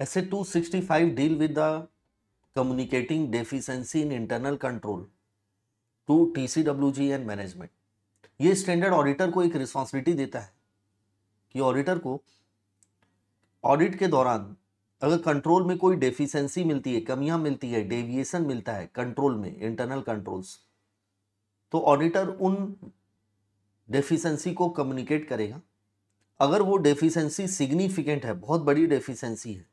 The communicating deficiency in internal control to T C W G and management ये standard auditor को एक responsibility देता है कि ऑडिटर को ऑडिट के दौरान अगर कंट्रोल में कोई डेफिशिएंसी मिलती है कमियां मिलती है डेविएशन मिलता है कंट्रोल में इंटरनल कंट्रोल्स तो ऑडिटर उन डेफिशिएंसी को कम्युनिकेट करेगा अगर वो डेफिशिएंसी सिग्निफिकेंट है बहुत बड़ी डेफिशिएंसी है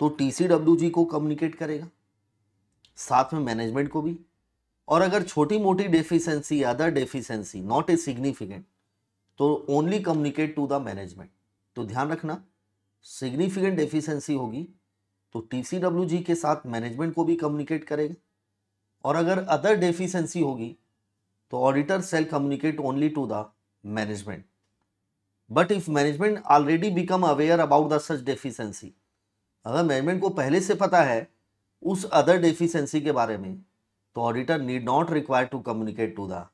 तो टी को कम्युनिकेट करेगा साथ में मैनेजमेंट को भी और अगर छोटी मोटी deficiency other deficiency not a significant तो only communicate to the management तो ध्यान रखना सिग्निफिकेंट डेफिशिएंसी होगी तो टी के साथ मैनेजमेंट को भी कम्युनिकेट करेगा और अगर अदर डेफिशिएंसी होगी तो auditor shall communicate only to the management but if management already become aware about the such deficiency अगर मैनेजमेंट को पहले से पता है उस अदर डेफिशिएंसी के बारे में तो auditor need not require to communicate to the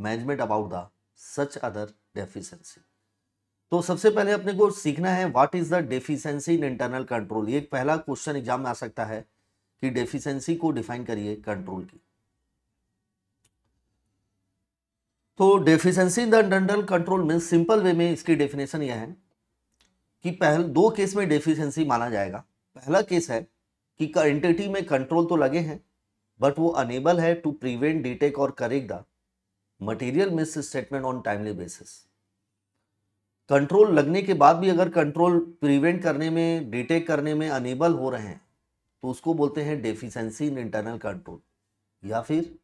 management about the such other deficiency तो सबसे पहले अपने को सीखना है what is the deficiency in internal control ये पहला क्वेश्चन एग्जाम में आ सकता है कि डेफिशिएंसी को डिफाइन करिए कंट्रोल की तो deficiency in the internal control में सिंपल वे में इसकी डेफिनेशन यह है कि पहले दो केस में डेफिशिएंसी माना जाएगा पहला केस है कि एंटिटी में कंट्रोल तो लगे हैं बट वो अनेबल है टू प्रिवेंट डिटेक और correct the material misstatement on timely basis control लगने के बाद भी अगर कंट्रोल प्रिवेंट करने में डिटेक करने में अनेबल हो रहे हैं तो उसको बोलते हैं डेफिशेंसी इन इंटरनल कंट्रोल या फिर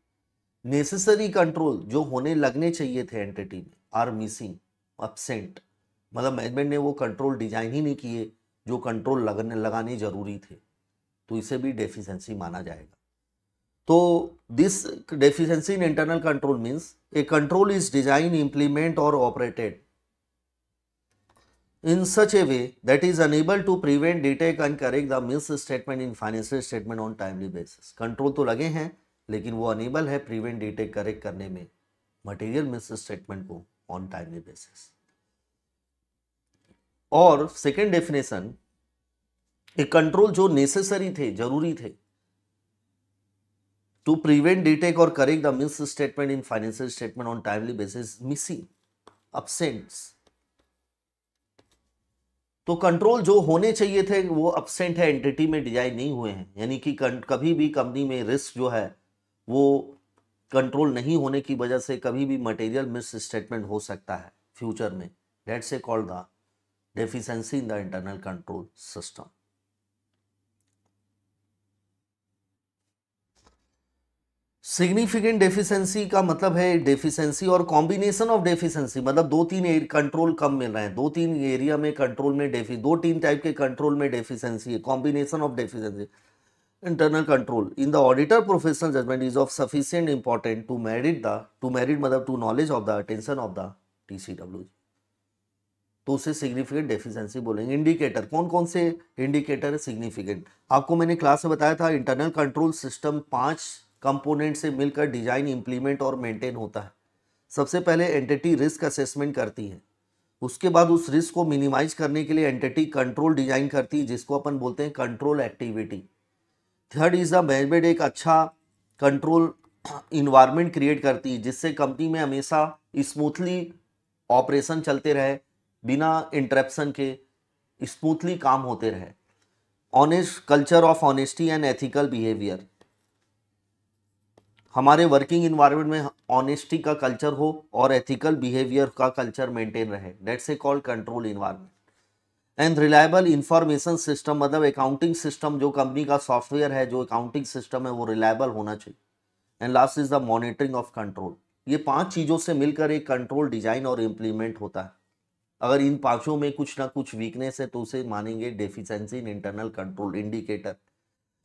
नेसेसरी कंट्रोल जो होने लगने चाहिए थे एंटिटी में आर मिसिंग अपसेंट मतलब मैनेजमेंट ने वो कंट्रोल डिजाइन ही नहीं किए जो कंट्रोल लगने लगाने जरूरी थे तो इसे भी डेफिशिएंसी माना जाएगा तो this deficiency in internal control means a control is design implement और operated such a way that is unable to prevent detect and correct the misstatement in financial statement on timely basis control तो लगे हैं लेकिन वो enable है prevent डिटेक correct करने में material misstatement को ऑन टाइमली बेसिस और सेकेंड डेफिनेशन ये कंट्रोल जो नेसेसरी थे जरूरी थे टू प्रिवेंट डिटेक और correct the misstatement in financial statement on timely basis missing absents तो कंट्रोल जो होने चाहिए थे वो अपसेंट है एंटिटी में डिजाइन नहीं हुए हैं यानी कि कभी भी कंपनी में रिस्क जो है वो कंट्रोल नहीं होने की वजह से कभी भी मटेरियल मिस स्टेटमेंट हो सकता है फ्यूचर में that's a called the deficiency in the internal control system. Significant deficiency का मतलब है डेफिशिएंसी और कॉम्बिनेशन ऑफ डेफिशिएंसी मतलब दो तीन कंट्रोल कम मिल रहे हैं दो तीन एरिया में कंट्रोल में डेफि दो तीन टाइप के कंट्रोल में डेफिशिएंसी है combination of deficiency internal control in the auditor professional judgement is of sufficient important to merit the to merit मतलब to knowledge of the attention of the T C W तो उसे significant deficiency बोलेंगे indicator कौन कौन से indicator है significant आपको मैंने क्लास में बताया था इंटरनल कंट्रोल सिस्टम पांच कंपोनेंट से मिलकर डिजाइन इंप्लीमेंट और मेंटेन होता है सबसे पहले एंटिटी रिस्क असेसमेंट करती है उसके बाद उस रिस्क को मिनिमाइज करने के लिए एंटिटी कंट्रोल डिजाइन करती है जिसको अपन बोलते हैं control activity third is the management एक अच्छा कंट्रोल इन्वायरमेंट क्रिएट करती है जिससे कंपनी में हमेशा स्मूथली ऑपरेशन चलते रहे बिना इंटरप्शन के स्मूथली काम होते रहे honest culture of honesty and ethical behaviour हमारे वर्किंग इन्वायरमेंट में ऑनेस्टी का कल्चर हो और एथिकल बिहेवियर का कल्चर मेंटेन रहे that's a called control environment and reliable information system मतलब अकाउंटिंग सिस्टम जो कंपनी का सॉफ्टवेयर है जो अकाउंटिंग सिस्टम है वो रिलायबल होना चाहिए and last is the monitoring of control ये पांच चीज़ों से मिलकर एक कंट्रोल डिजाइन और इम्प्लीमेंट होता है अगर इन पांचों में कुछ ना कुछ वीकनेस है तो उसे मानेंगे deficiency in internal control indicator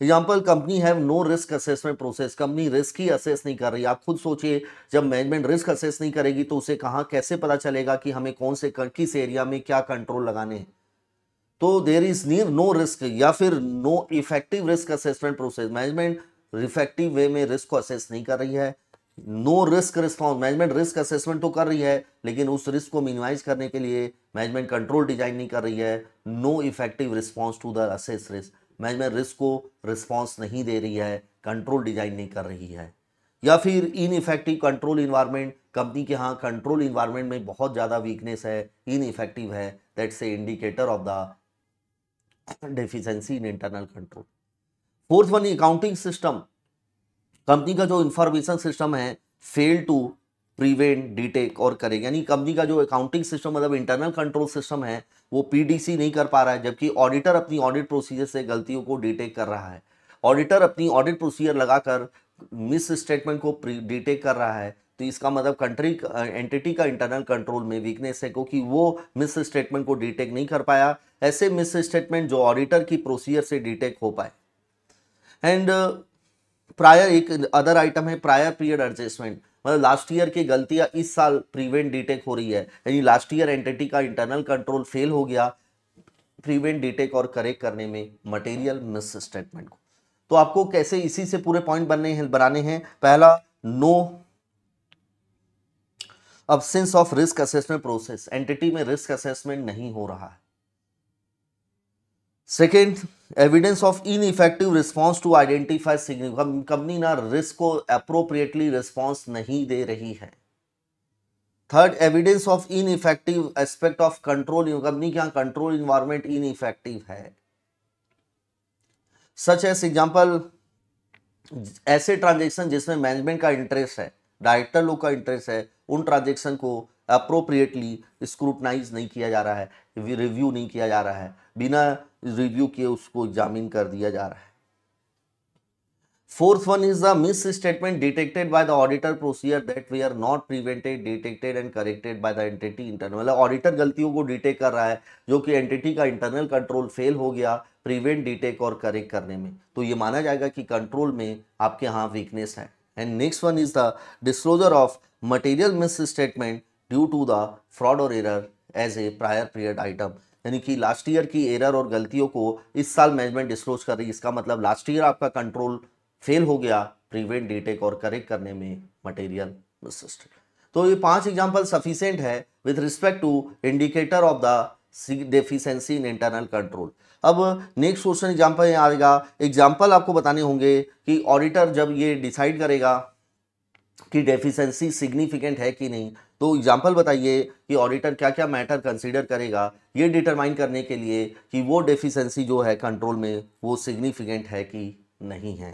example company have no risk assessment process company risk ही असेस नहीं कर रही आप खुद सोचिए जब मैनेजमेंट रिस्क असेस नहीं करेगी तो उसे कहाँ कैसे पता चलेगा कि हमें कौन से किस एरिया में क्या कंट्रोल लगाने हैं तो there is near no risk या फिर no effective risk assessment process management effective way में रिस्क को असेस नहीं कर रही है no risk response management risk assessment तो कर रही है लेकिन उस रिस्क को मिनिमाइज करने के लिए मैनेजमेंट कंट्रोल डिजाइन नहीं कर रही है no effective response to the assess risk management risk को रिस्पॉन्स नहीं दे रही है कंट्रोल डिजाइन नहीं कर रही है या फिर ineffective control environment company के यहाँ कंट्रोल इन्वायरमेंट में बहुत ज़्यादा वीकनेस है इन इफेक्टिव है that's a indicator of the deficiency in internal control fourth one accounting system company का जो इन्फॉर्मेशन सिस्टम है फेल टू प्रिवेंट डिटेक और करे यानी कंपनी का जो अकाउंटिंग सिस्टम मतलब इंटरनल कंट्रोल सिस्टम है वो पीडीसी नहीं कर पा रहा है जबकि ऑडिटर अपनी ऑडिट प्रोसीजर से गलतियों को डिटेक कर रहा है ऑडिटर अपनी ऑडिट प्रोसीजर लगाकर मिस स्टेटमेंट को डिटेक कर रहा है तो इसका मतलब कंट्री एंटिटी uh, का इंटरनल कंट्रोल में वीकनेस है क्योंकि वो मिस स्टेटमेंट को डिटेक नहीं कर पाया ऐसे मिस स्टेटमेंट जो ऑडिटर की प्रोसीजर से डिटेक हो पाए एंड प्रायर एक अदर आइटम है प्रायर पीरियड एडजस्टमेंट मतलब लास्ट ईयर की गलतियां इस साल प्रीवेंट डिटेक हो रही है यानी लास्ट ईयर एंटिटी का इंटरनल कंट्रोल फेल हो गया प्रीवेंट डिटेक और करेक्ट करने में मटेरियल मिस स्टेटमेंट को तो आपको कैसे इसी से पूरे पॉइंट बनने हैं बनाने हैं पहला no absence of risk assessment process entity में रिस्क असेसमेंट नहीं हो रहा है second evidence of ineffective response to identify significant company ना रिस्क को अप्रोप्रिएटली रिस्पॉन्स नहीं दे रही है third evidence of ineffective aspect of control company के यहाँ कंट्रोल इन्वायरमेंट इन इफेक्टिव है सच एस एग्जाम्पल ऐसे ट्रांजेक्शन जिसमें मैनेजमेंट का इंटरेस्ट है डायरेक्टर लोग का इंटरेस्ट है उन ट्रांजेक्शन को अप्रोप्रिएटली स्क्रूटनाइज नहीं किया जा रहा है रिव्यू नहीं किया जा रहा है बिना रिव्यू किए उसको एग्जामिन कर दिया जा रहा है fourth one is the misstatement detected by the auditor procedure that we are not prevented detected and corrected by the entity internal मतलब ऑडिटर गलतियों को डिटेक्ट कर रहा है जो कि एंटिटी का इंटरनल कंट्रोल फेल हो गया प्रिवेंट डिटेक्ट और करेक्ट करने में तो ये माना जाएगा कि कंट्रोल में आपके यहाँ वीकनेस है and next one is the disclosure of material misstatement due to the fraud और error as a prior period item यानी कि लास्ट ईयर की एरर और गलतियों को इस साल मैनेजमेंट डिस्क्लोज कर रही है इसका मतलब लास्ट ईयर आपका कंट्रोल फेल हो गया प्रिवेंट डेटेक और करेक्ट करने में मटेरियल तो ये पांच एग्जाम्पल सफिशेंट है with respect to indicator of the deficiency in internal control अब नेक्स्ट क्वेश्चन एग्जाम्पल यहाँ आएगा एग्जाम्पल आपको बताने होंगे कि ऑडिटर जब ये डिसाइड करेगा कि डेफिशिएंसी सिग्निफिकेंट है कि नहीं तो एग्जाम्पल बताइए कि ऑडिटर क्या क्या मैटर कंसिडर करेगा ये डिटरमाइन करने के लिए कि वो डेफिशेंसी जो है कंट्रोल में वो सिग्निफिकेंट है कि नहीं है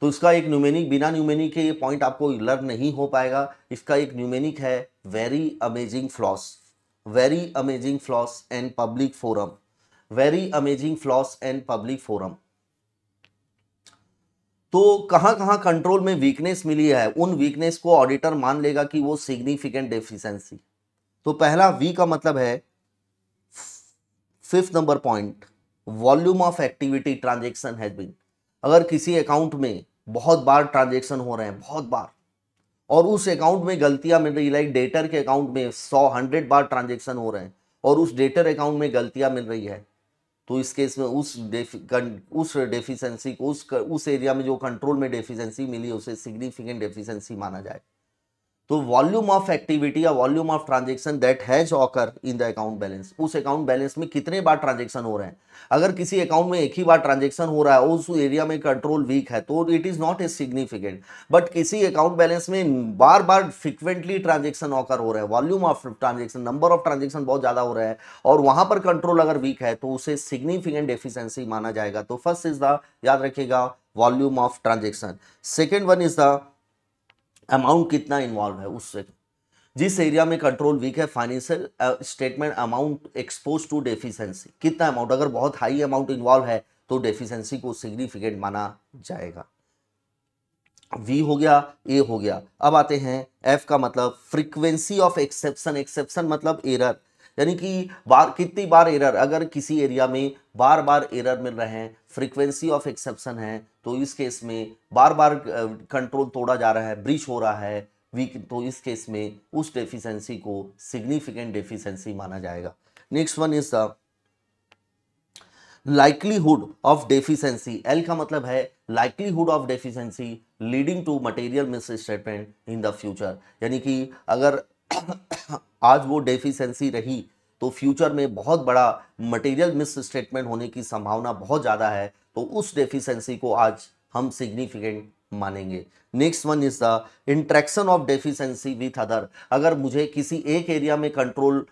तो इसका एक न्यूमेनिक बिना न्यूमेनिक के ये पॉइंट आपको लर्न नहीं हो पाएगा इसका एक न्यूमेनिक है very amazing flaws very amazing flaws and public forum very amazing flaws and public forum तो कहाँ कहाँ कंट्रोल में वीकनेस मिली है उन वीकनेस को ऑडिटर मान लेगा कि वो सिग्निफिकेंट डेफिशिएंसी तो पहला वी का मतलब है fifth number point volume of activity transaction has been अगर किसी अकाउंट में बहुत बार ट्रांजेक्शन हो रहे हैं बहुत बार और उस अकाउंट में गलतियां मिल रही लाइक डेटर के अकाउंट में सौ हंड्रेड बार ट्रांजेक्शन हो रहे हैं और उस डेटर अकाउंट में गलतियां मिल रही है तो इस केस में उस डेफि उस डेफिशिएंसी को उस उस एरिया में जो कंट्रोल में डेफिशिएंसी मिली उसे सिग्निफिकेंट डेफिशिएंसी माना जाए तो वॉल्यूम ऑफ एक्टिविटी या volume of transaction that has occur in the account balance उस अकाउंट बैलेंस में कितने बार ट्रांजेक्शन हो रहे हैं अगर किसी अकाउंट में एक ही बार ट्रांजेक्शन हो रहा है उस एरिया में कंट्रोल वीक है तो it is not a significant but किसी अकाउंट बैलेंस में बार बार फ्रिक्वेंटली ट्रांजेक्शन ऑकर हो रहे हैं volume of transaction number of transaction बहुत ज्यादा हो रहा है और वहां पर कंट्रोल अगर वीक है तो उसे सिग्निफिकेंट डेफिशेंसी माना जाएगा तो फर्स्ट इज द याद रखेगा volume of transaction second one is the amount कितना इन्वॉल्व है उससे जिस एरिया में कंट्रोल वीक है financial statement amount expose to deficiency कितना अमाउंट अगर बहुत हाई अमाउंट इन्वॉल्व है तो डेफिशिएंसी को सिग्निफिकेंट माना जाएगा वी हो गया ए हो गया अब आते हैं एफ का मतलब फ्रीक्वेंसी ऑफ एक्सेप्शन एक्सेप्शन मतलब एरर यानी कि बार कितनी बार एरर अगर किसी एरिया में बार बार एरर मिल रहे हैं फ्रीक्वेंसी ऑफ एक्सेप्शन है तो इस केस में बार बार कंट्रोल तोड़ा जा रहा है ब्रीच हो रहा है वीक तो इस केस में उस डेफिशिएंसी को सिग्निफिकेंट डेफिशिएंसी माना जाएगा next one is the likelihood of deficiency L का मतलब है likelihood of deficiency leading to material misstatement in the future यानी कि अगर आज वो डेफिशेंसी रही तो फ्यूचर में बहुत बड़ा मटेरियल मिस स्टेटमेंट होने की संभावना बहुत ज़्यादा है तो उस डेफिशेंसी को आज हम सिग्निफिकेंट मानेंगे next one is the interaction of deficiency with other अगर मुझे किसी एक एरिया में हम्म, कंट्रोल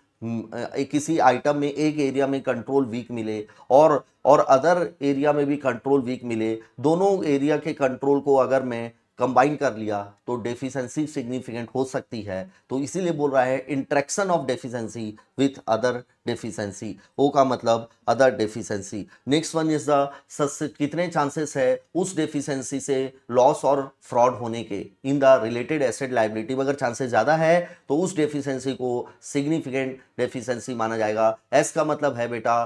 किसी आइटम में एक एरिया में कंट्रोल वीक मिले और और अदर एरिया में भी कंट्रोल वीक मिले दोनों एरिया के कंट्रोल को अगर मैं कंबाइन कर लिया तो डेफिशिएंसी सिग्निफिकेंट हो सकती है तो इसीलिए बोल रहा है interaction of deficiency with other deficiency O का मतलब other deficiency next one is the कितने चांसेस है उस डेफिशिएंसी से लॉस और फ्रॉड होने के in the related asset liability में अगर चांसेस ज़्यादा है तो उस डेफिशिएंसी को सिग्निफिकेंट डेफिशिएंसी माना जाएगा एस का मतलब है बेटा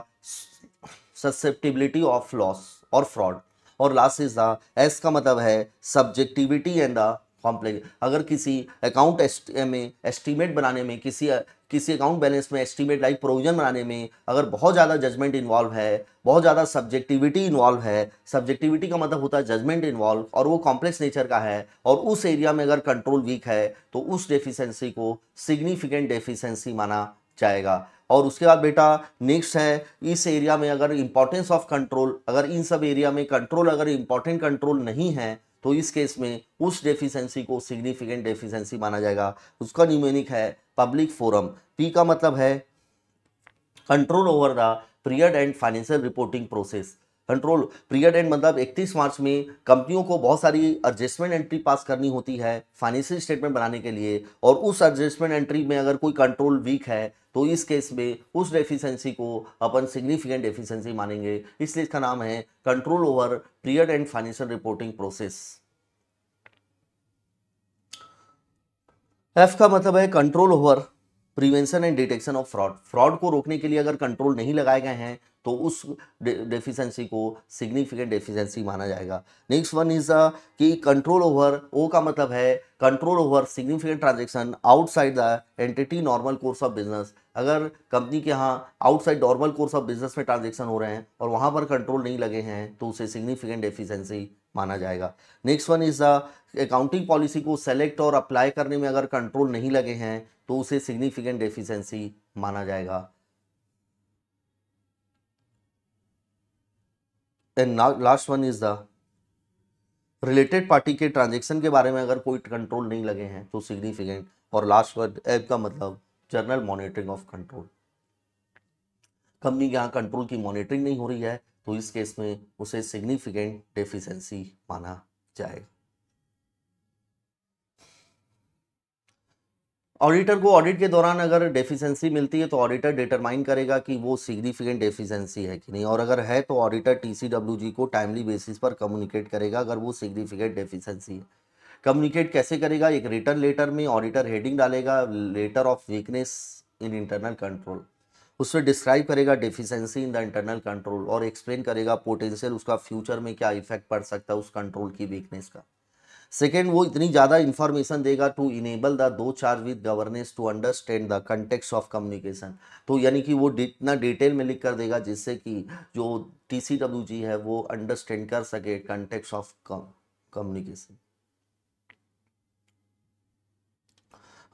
ससेप्टिबिलिटी ऑफ लॉस और फ्रॉड और लास्ट इज द एस का मतलब है सब्जेक्टिविटी एंड द कॉम्प्लेक्स अगर किसी अकाउंट में एस्टीमेट बनाने में किसी किसी अकाउंट बैलेंस में एस्टीमेट लाइक प्रोविजन बनाने में अगर बहुत ज़्यादा जजमेंट इन्वॉल्व है बहुत ज़्यादा सब्जेक्टिविटी इन्वॉल्व है सब्जेक्टिविटी का मतलब होता है जजमेंट इन्वॉल्व और वो कॉम्प्लेक्स नेचर का है और उस एरिया में अगर कंट्रोल वीक है तो उस डेफिशेंसी को सिग्निफिकेंट डेफिशेंसी माना जाएगा और उसके बाद बेटा नेक्स्ट है इस एरिया में अगर इम्पोर्टेंस ऑफ कंट्रोल अगर इन सब एरिया में कंट्रोल अगर इम्पोर्टेंट कंट्रोल नहीं है तो इस केस में उस डेफिशिएंसी को सिग्निफिकेंट डेफिशिएंसी माना जाएगा उसका न्यूमेनिक है पब्लिक फोरम पी का मतलब है control over the period end financial reporting process control period end मतलब 31 मार्च में कंपनियों को बहुत सारी एडजस्टमेंट एंट्री पास करनी होती है फाइनेंशियल स्टेटमेंट बनाने के लिए और उस एडजस्टमेंट एंट्री में अगर कोई कंट्रोल वीक है तो इस केस में उस डेफिशिएंसी को अपन सिग्निफिकेंट डेफिशिएंसी मानेंगे इसलिए इसका नाम है control over period end financial reporting process F का मतलब है control over prevention and detection of fraud fraud को रोकने के लिए अगर कंट्रोल नहीं लगाए गए हैं तो उस डेफिशिएंसी को सिग्निफिकेंट डेफिशिएंसी माना जाएगा नेक्स्ट वन इज द कि कंट्रोल ओवर ओ का मतलब है control over significant transaction outside the entity normal course of business अगर कंपनी के यहाँ outside normal course of business में ट्रांजेक्शन हो रहे हैं और वहाँ पर कंट्रोल नहीं लगे हैं तो उसे सिग्निफिकेंट डेफिशेंसी माना जाएगा next one is the accounting policy को सेलेक्ट और अप्लाई करने में अगर कंट्रोल नहीं लगे हैं तो उसे सिग्निफिकेंट डेफिशेंसी माना जाएगा and last one is the related party के ट्रांजेक्शन के बारे में अगर कोई कंट्रोल नहीं लगे हैं तो सिग्निफिकेंट और लास्ट वर्ड ऐप का मतलब journal monitoring of control company के यहाँ कंट्रोल की मॉनिटरिंग नहीं हो रही है तो इस केस में उसे सिग्निफिकेंट डेफिशिएंसी माना जाएगा ऑडिटर को ऑडिट के दौरान अगर डेफिशिएंसी मिलती है तो ऑडिटर डिटरमाइन करेगा कि वो सिग्निफिकेंट डेफिशिएंसी है कि नहीं और अगर है तो ऑडिटर टीसीडब्ल्यूजी को टाइमली बेसिस पर कम्युनिकेट करेगा अगर वो सिग्निफिकेंट डेफिशिएंसी है कम्युनिकेट कैसे करेगा एक रिटर्न लेटर में ऑडिटर हेडिंग डालेगा letter of weakness in internal control उसमें डिस्क्राइब करेगा deficiency in the internal control और एक्सप्लेन करेगा पोटेंशियल उसका फ्यूचर में क्या इफेक्ट पड़ सकता है उस कंट्रोल की वीकनेस का सेकेंड वो इतनी ज़्यादा इन्फॉर्मेशन देगा टू इनेबल द दो charge with governance to understand the context of communication तो यानी कि वो इतना डिटेल में लिख कर देगा जिससे कि जो टी जी है वो अंडरस्टैंड कर सके कंटेक्स ऑफ कम्युनिकेशन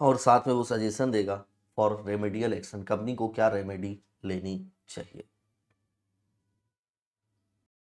और साथ में वो सजेशन देगा फॉर रेमेडियल एक्शन कंपनी को क्या रेमेडी लेनी चाहिए